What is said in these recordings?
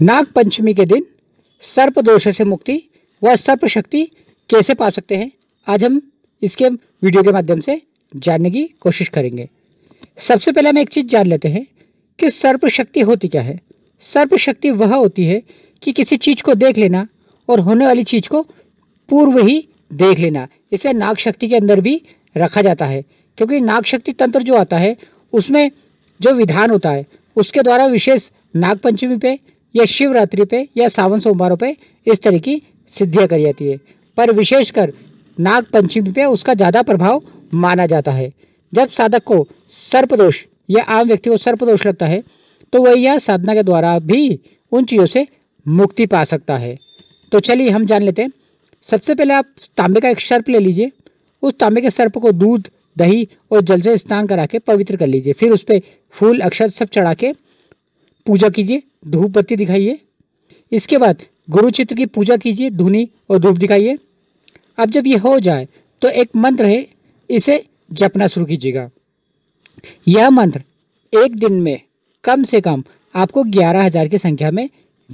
नाग पंचमी के दिन सर्प दोष से मुक्ति व सर्प शक्ति कैसे पा सकते हैं आज हम इसके वीडियो के माध्यम से जानने की कोशिश करेंगे सबसे पहले हम एक चीज़ जान लेते हैं कि सर्प शक्ति होती क्या है सर्प शक्ति वह होती है कि किसी चीज़ को देख लेना और होने वाली चीज़ को पूर्व ही देख लेना इसे नाग शक्ति के अंदर भी रखा जाता है क्योंकि नाग शक्ति तंत्र जो आता है उसमें जो विधान होता है उसके द्वारा विशेष नाग पंचमी पे या शिवरात्रि पे या सावन सोमवारों पे इस तरह की सिद्धियाँ करी जाती है पर विशेषकर नाग पंचमी पे उसका ज़्यादा प्रभाव माना जाता है जब साधक को सर्पदोष या आम व्यक्ति को सर्पदोष लगता है तो वह यह साधना के द्वारा भी उन चीज़ों से मुक्ति पा सकता है तो चलिए हम जान लेते हैं सबसे पहले आप तांबे का एक सर्प ले लीजिए उस तांबे के सर्प को दूध दही और जल से स्नान करा के पवित्र कर लीजिए फिर उस पर फूल अक्षत सब चढ़ा के पूजा कीजिए धूप बत्ती दिखाइए इसके बाद गुरु चित्र की पूजा कीजिए धुनी और धूप दिखाइए अब जब ये हो जाए तो एक मंत्र है इसे जपना शुरू कीजिएगा यह मंत्र एक दिन में कम से कम आपको ग्यारह हज़ार की संख्या में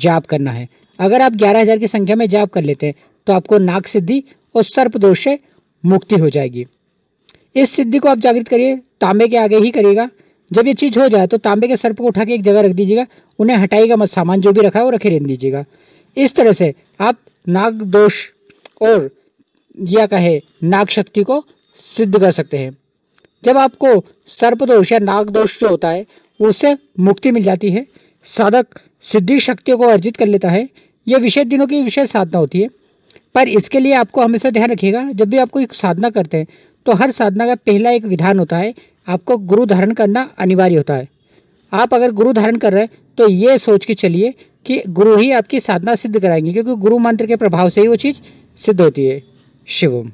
जाप करना है अगर आप ग्यारह हज़ार की संख्या में जाप कर लेते हैं तो आपको नाक सिद्धि और सर्प दोष से मुक्ति हो जाएगी इस सिद्धि को आप जागृत करिए तांबे के आगे ही करिएगा जब ये चीज़ हो जाए तो तांबे के सर्प को उठा के एक जगह रख दीजिएगा उन्हें हटाइएगा मत सामान जो भी रखा है वो रखे रहने दीजिएगा इस तरह से आप नाग दोष और या कहे नाग शक्ति को सिद्ध कर सकते हैं जब आपको सर्प दोष या नाग दोष जो होता है उससे मुक्ति मिल जाती है साधक सिद्धि शक्तियों को अर्जित कर लेता है यह विशेष दिनों की विशेष साधना होती है पर इसके लिए आपको हमेशा ध्यान रखिएगा जब भी आप कोई साधना करते हैं तो हर साधना का पहला एक विधान होता है आपको गुरु धारण करना अनिवार्य होता है आप अगर गुरु धारण कर रहे हैं तो ये सोच के चलिए कि गुरु ही आपकी साधना सिद्ध कराएंगे क्योंकि गुरु मंत्र के प्रभाव से ही वो चीज़ सिद्ध होती है शिवम